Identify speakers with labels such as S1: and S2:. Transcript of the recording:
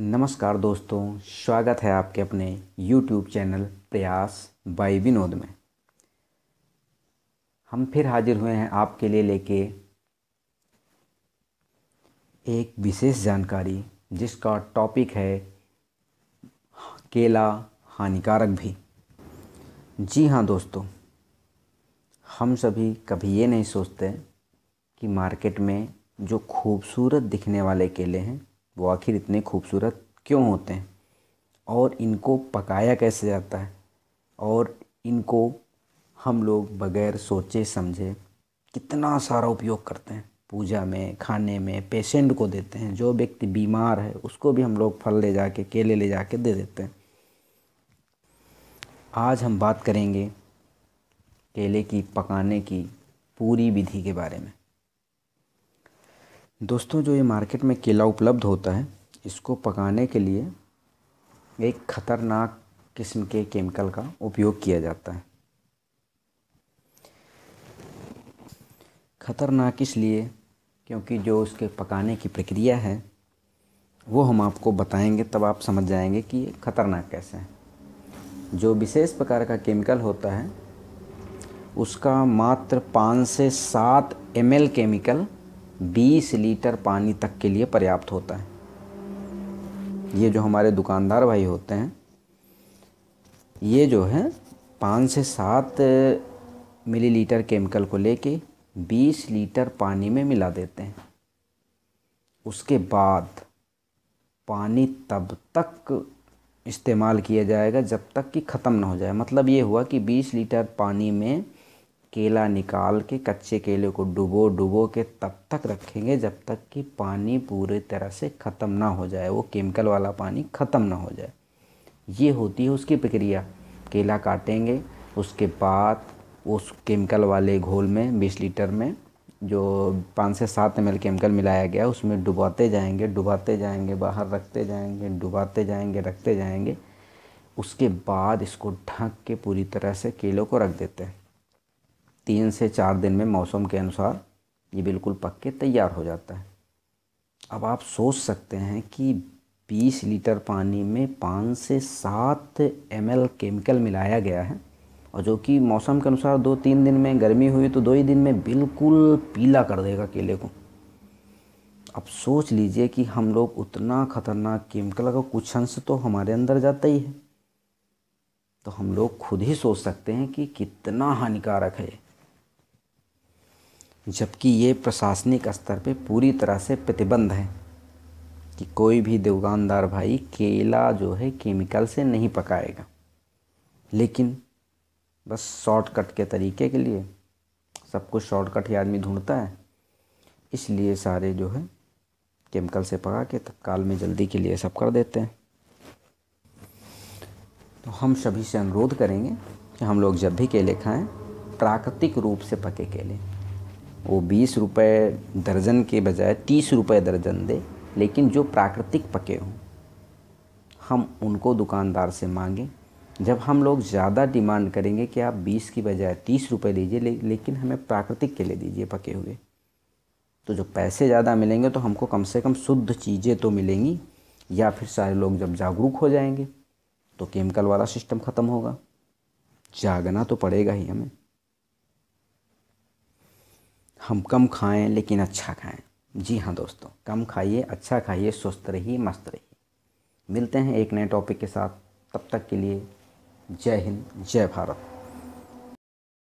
S1: नमस्कार दोस्तों स्वागत है आपके अपने YouTube चैनल प्रयास बाई विनोद में हम फिर हाजिर हुए हैं आपके लिए लेके एक विशेष जानकारी जिसका टॉपिक है केला हानिकारक भी जी हाँ दोस्तों हम सभी कभी ये नहीं सोचते कि मार्केट में जो खूबसूरत दिखने वाले केले हैं वो आखिर इतने खूबसूरत क्यों होते हैं और इनको पकाया कैसे जाता है और इनको हम लोग बगैर सोचे समझे कितना सारा उपयोग करते हैं पूजा में खाने में पेशेंट को देते हैं जो व्यक्ति बीमार है उसको भी हम लोग फल ले जाके केले ले जाके दे देते हैं आज हम बात करेंगे केले की पकाने की पूरी विधि के बारे में दोस्तों जो ये मार्केट में केला उपलब्ध होता है इसको पकाने के लिए एक ख़तरनाक किस्म के केमिकल का उपयोग किया जाता है ख़तरनाक इसलिए क्योंकि जो उसके पकाने की प्रक्रिया है वो हम आपको बताएंगे तब आप समझ जाएंगे कि ये ख़तरनाक कैसे है जो विशेष प्रकार का केमिकल होता है उसका मात्र पाँच से सात एम केमिकल 20 लीटर पानी तक के लिए पर्याप्त होता है ये जो हमारे दुकानदार भाई होते हैं ये जो है पाँच से सात मिलीलीटर केमिकल को लेके 20 लीटर पानी में मिला देते हैं उसके बाद पानी तब तक इस्तेमाल किया जाएगा जब तक कि ख़त्म ना हो जाए मतलब ये हुआ कि 20 लीटर पानी में केला निकाल के कच्चे केले को डुबो डुबो के तब तक रखेंगे जब तक कि पानी पूरी तरह से ख़त्म ना हो जाए वो केमिकल वाला पानी ख़त्म ना हो जाए ये होती है उसकी प्रक्रिया केला काटेंगे उसके बाद उस केमिकल वाले घोल में बीस लीटर में जो पाँच से सात एम केमिकल मिलाया गया उसमें डुबाते जाएंगे डुबाते जाएंगे बाहर रखते जाएंगे डुबाते जाएंगे रखते जाएंगे उसके बाद इसको ढक के पूरी तरह से केलों को रख देते हैं तीन से चार दिन में मौसम के अनुसार ये बिल्कुल पक के तैयार हो जाता है अब आप सोच सकते हैं कि 20 लीटर पानी में पाँच से सात एम केमिकल मिलाया गया है और जो कि मौसम के अनुसार दो तीन दिन में गर्मी हुई तो दो ही दिन में बिल्कुल पीला कर देगा केले को अब सोच लीजिए कि हम लोग उतना खतरनाक केमिकल का कुछ अंश तो हमारे अंदर जाता ही है तो हम लोग खुद ही सोच सकते हैं कि कितना हानिकारक है जबकि ये प्रशासनिक स्तर पे पूरी तरह से प्रतिबंध है कि कोई भी दुकानदार भाई केला जो है केमिकल से नहीं पकाएगा लेकिन बस शॉर्टकट के तरीके के लिए सब कुछ शॉर्टकट ही आदमी ढूंढता है इसलिए सारे जो है केमिकल से पका के तत्काल में जल्दी के लिए सब कर देते हैं तो हम सभी से अनुरोध करेंगे कि हम लोग जब भी केले खाएं प्राकृतिक रूप से पके केले वो बीस रुपये दर्जन के बजाय तीस रुपये दर्जन दे लेकिन जो प्राकृतिक पके हों हम उनको दुकानदार से मांगें जब हम लोग ज़्यादा डिमांड करेंगे कि आप बीस की बजाय तीस रुपये लीजिए ले, लेकिन हमें प्राकृतिक के ले दीजिए पके हुए तो जो पैसे ज़्यादा मिलेंगे तो हमको कम से कम शुद्ध चीज़ें तो मिलेंगी या फिर सारे लोग जब जागरूक हो जाएंगे तो केमिकल वाला सिस्टम ख़त्म होगा जागना तो पड़ेगा ही हमें हम कम खाएं लेकिन अच्छा खाएं जी हाँ दोस्तों कम खाइए अच्छा खाइए स्वस्थ रहिए मस्त रहिए मिलते हैं एक नए टॉपिक के साथ तब तक के लिए जय हिंद जय भारत